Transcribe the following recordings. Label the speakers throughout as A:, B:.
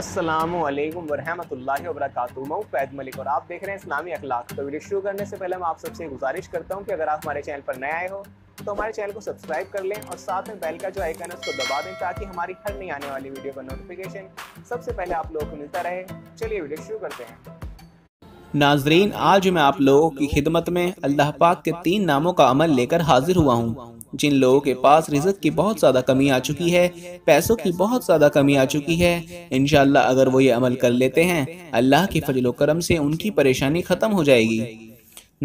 A: السلام علیکم ورحمۃ اللہ وبرکاتہ میں فید ملک اور آپ دیکھ رہے ہیں اسلامی اخلاق تو ویڈیو شروع کرنے سے پہلے میں آپ سب سے گزارش کرتا ہوں کہ اگر آپ ہمارے چینل پر نئے آئے ہو تو ہمارے چینل کو سبسکرائب کر لیں اور ساتھ میں بیل کا جو آئکن اس کو دبا دیں تاکہ ہماری ہر نئی آنے والی ویڈیو کا نوٹیفیکیشن سب سے پہلے آپ لوگوں کو ملتا رہے چلیے ویڈیو شروع کرتے ہیں ناظرین آج میں آپ لوگوں کی خدمت میں اللہ پاک کے تین ناموں کا عمل لے کر حاضر ہوا ہوں جن لوگوں کے پاس رزق کی بہت زیادہ کمی آ چکی ہے پیسوں کی بہت زیادہ کمی آ چکی ہے انشاءاللہ اگر وہ یہ عمل کر لیتے ہیں اللہ کی فضل و کرم سے ان کی پریشانی ختم ہو جائے گی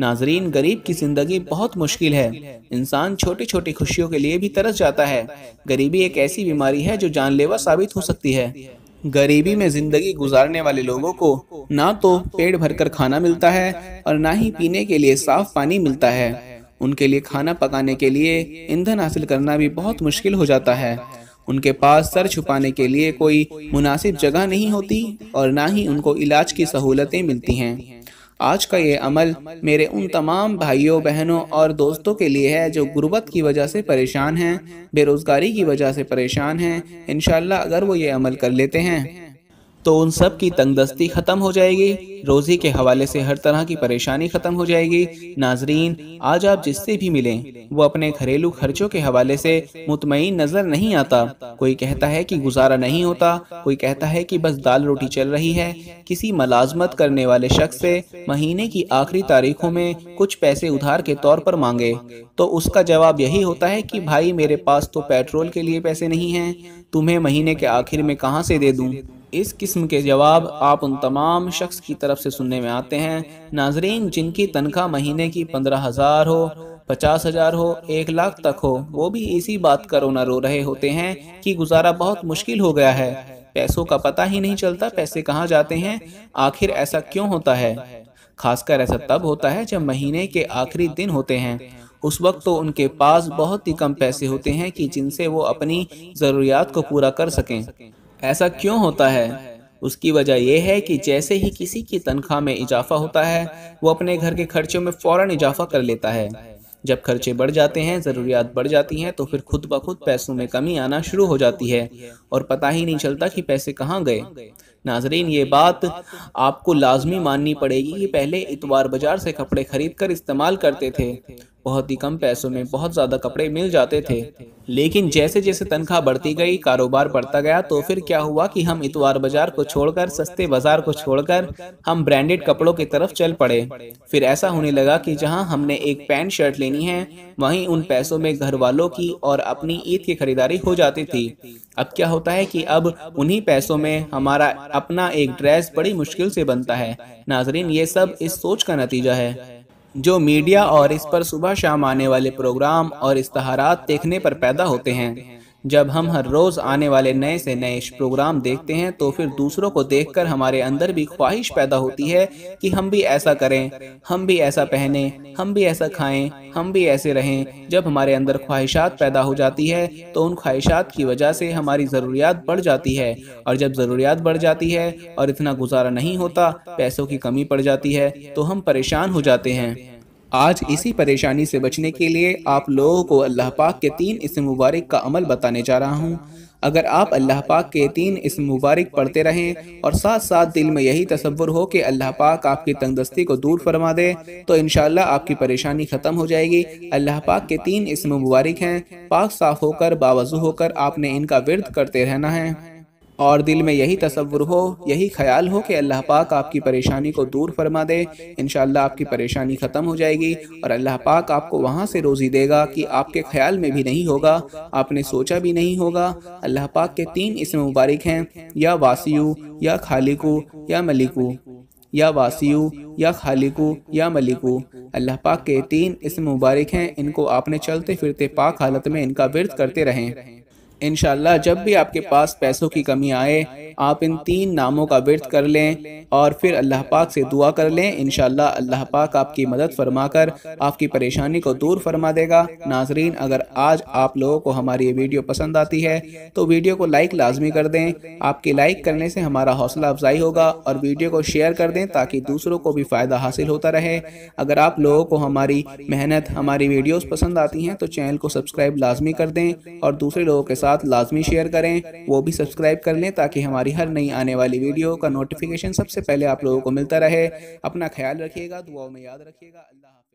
A: ناظرین غریب کی زندگی بہت مشکل ہے انسان چھوٹی چھوٹی خوشیوں کے لیے بھی ترس جاتا ہے غریبی ایک ایسی بیماری ہے جو جان لیوا ثابت ہو سکتی ہے غریبی میں زندگی گزارنے والے لوگوں کو نہ تو پیٹ بھر کر کھانا ملتا ہے اور نہ ہی پینے کے لیے صاف پانی ملتا ہے ان کے لیے کھانا پکانے کے لیے ایندھن حاصل کرنا بھی بہت مشکل ہو جاتا ہے ان کے پاس سر چھپانے کے لیے کوئی مناسب جگہ نہیں ہوتی اور نہ ہی ان کو علاج کی سہولتیں ملتی ہیں آج کا یہ عمل میرے ان تمام بھائیوں بہنوں اور دوستوں کے لیے ہے جو غربت کی وجہ سے پریشان ہیں بے روزگاری کی وجہ سے پریشان ہیں انشاءاللہ اگر وہ یہ عمل کر لیتے ہیں تو ان سب کی تنگ دستی ختم ہو جائے گی روزی کے حوالے سے ہر طرح کی پریشانی ختم ہو جائے گی ناظرین آج آپ جس سے بھی ملیں وہ اپنے گھریلو خرچوں کے حوالے سے مطمئن نظر نہیں آتا کوئی کہتا ہے کہ گزارا نہیں ہوتا کوئی کہتا ہے کہ بس دال روٹی چل رہی ہے کسی ملازمت کرنے والے شخص سے مہینے کی آخری تاریخوں میں کچھ پیسے ادھار کے طور پر مانگے تو اس کا جواب یہی ہوتا ہے کہ بھائی میرے پاس تو پیٹرول کے لیے پیسے نہیں ہیں تمہیں مہینے کے آخر میں کہاں سے دے دوں اس قسم کے جواب آپ ان تمام شخص کی طرف سے سننے میں آتے ہیں ناظرین جن کی تنخواہ مہینے کی پندرہ ہزار ہو پچاس ہزار ہو ایک لاکھ تک ہو وہ بھی اسی بات کا رونا رو رہے ہوتے ہیں کہ گزارا بہت مشکل ہو گیا ہے پیسوں کا پتہ ہی نہیں چلتا پیسے کہاں جاتے ہیں آخر ایسا کیوں ہوتا ہے خاص کر ایسا تب ہوتا ہے جب مہینے کے آخری دن ہوتے ہیں اس وقت تو ان کے پاس بہت ہی کم پیسے ہوتے ہیں کہ جن سے وہ اپنی ضروریات کو پورا کر سکیں ایسا کیوں ہوتا ہے اس کی وجہ یہ ہے کہ جیسے ہی کسی کی تنخواہ میں اضافہ ہوتا ہے وہ اپنے گھر کے خرچوں میں اضافہ کر لیتا ہے جب خرچے بڑھ جاتے ہیں ضروریات بڑھ جاتی ہیں تو پھر خود بخود پیسوں میں کمی آنا شروع ہو جاتی ہے اور پتہ ہی نہیں چلتا کہ پیسے کہاں گئے ناظرین یہ بات آپ کو لازمی ماننی پڑے گی کہ پہلے اتوار بازار سے کپڑے خرید کر استعمال کرتے تھے بہت ہی کم پیسوں میں بہت زیادہ کپڑے مل جاتے تھے لیکن جیسے جیسے تنخواہ بڑھتی گئی کاروبار بڑھتا گیا تو پھر کیا ہوا کہ ہم اتوار بازار کو چھوڑ کر سستے بازار کو چھوڑ کر ہم برانڈیڈ کپڑوں کی طرف چل پڑے پھر ایسا ہونے لگا کہ جہاں ہم نے ایک پینٹ شرٹ لینی ہے وہیں ان پیسوں میں گھر والوں کی اور اپنی عید کی خریداری ہو جاتی تھی اب کیا ہوتا ہے کہ اب انہی پیسوں میں ہمارا اپنا ایک ڈریس بڑی مشکل سے بنتا ہے ناظرین یہ سب اس سوچ کا نتیجہ ہے جو میڈیا اور اس پر صبح شام آنے والے پروگرام اور اشتہارات دیکھنے پر پیدا ہوتے ہیں جب ہم ہر روز آنے والے نئے سے نئے پروگرام دیکھتے ہیں تو پھر دوسروں کو دیکھ کر ہمارے اندر بھی خواہش پیدا ہوتی ہے کہ ہم بھی ایسا کریں ہم بھی ایسا پہنیں ہم بھی ایسا کھائیں ہم بھی ایسے رہیں جب ہمارے اندر خواہشات پیدا ہو جاتی ہے تو ان خواہشات کی وجہ سے ہماری ضروریات بڑھ جاتی ہے اور جب ضروریات بڑھ جاتی ہے اور اتنا گزارا نہیں ہوتا پیسوں کی کمی پڑ جاتی ہے تو ہم پریشان ہو جاتے ہیں آج اسی پریشانی سے بچنے کے لیے آپ لوگوں کو اللہ پاک کے تین اسم مبارک کا عمل بتانے جا رہا ہوں اگر آپ اللہ پاک کے تین اسم مبارک پڑھتے رہیں اور ساتھ ساتھ دل میں یہی تصور ہو کہ اللہ پاک آپ کی تنگستی کو دور فرما دے تو انشاءاللہ آپ کی پریشانی ختم ہو جائے گی اللہ پاک کے تین اسم مبارک ہیں پاک صاف ہو کر باوضو ہو کر آپ نے ان کا ورد کرتے رہنا ہے اور دل میں یہی تصور ہو یہی خیال ہو کہ اللہ پاک آپ کی پریشانی کو دور فرما دے انشاءاللہ آپ کی پریشانی ختم ہو جائے گی اور اللہ پاک آپ کو وہاں سے روزی دے گا کہ آپ کے خیال میں بھی نہیں ہوگا آپ نے سوچا بھی نہیں ہوگا اللہ پاک کے تین اسم مبارک ہیں یا واسیو یا خالقو یا ملکو یا واسیو یا خالقو یا ملکو اللہ پاک کے تین اسم مبارک ہیں ان کو آپ نے چلتے پھرتے پاک حالت میں ان کا ورد کرتے رہیں انشاءاللہ جب بھی آپ کے پاس پیسوں کی کمی آئے آپ ان تین ناموں کا ورد کر لیں اور پھر اللہ پاک سے دعا کر لیں انشاءاللہ اللہ پاک آپ کی مدد فرما کر آپ کی پریشانی کو دور فرما دے گا ناظرین اگر آج آپ لوگوں کو ہماری یہ ویڈیو پسند آتی ہے تو ویڈیو کو لائک لازمی کر دیں آپ کی لائک کرنے سے ہمارا حوصلہ افزائی ہوگا اور ویڈیو کو شیئر کر دیں تاکہ دوسروں کو بھی فائدہ حاصل ہوتا رہے اگر آپ لوگوں کو ہماری محنت ہماری ویڈیوز پسند آتی ہیں تو چینل کو سبسکرائب لازمی کر دیں اور دوسرے لوگوں کے ساتھ ساتھ لازمی شیئر کریں وہ بھی سبسکرائب کر لیں تاکہ ہماری ہر نئی آنے والی ویڈیو کا نوٹیفکیشن سب سے پہلے آپ لوگوں کو ملتا رہے اپنا خیال رکھیے گا دعاؤں میں یاد رکھیے گا اللہ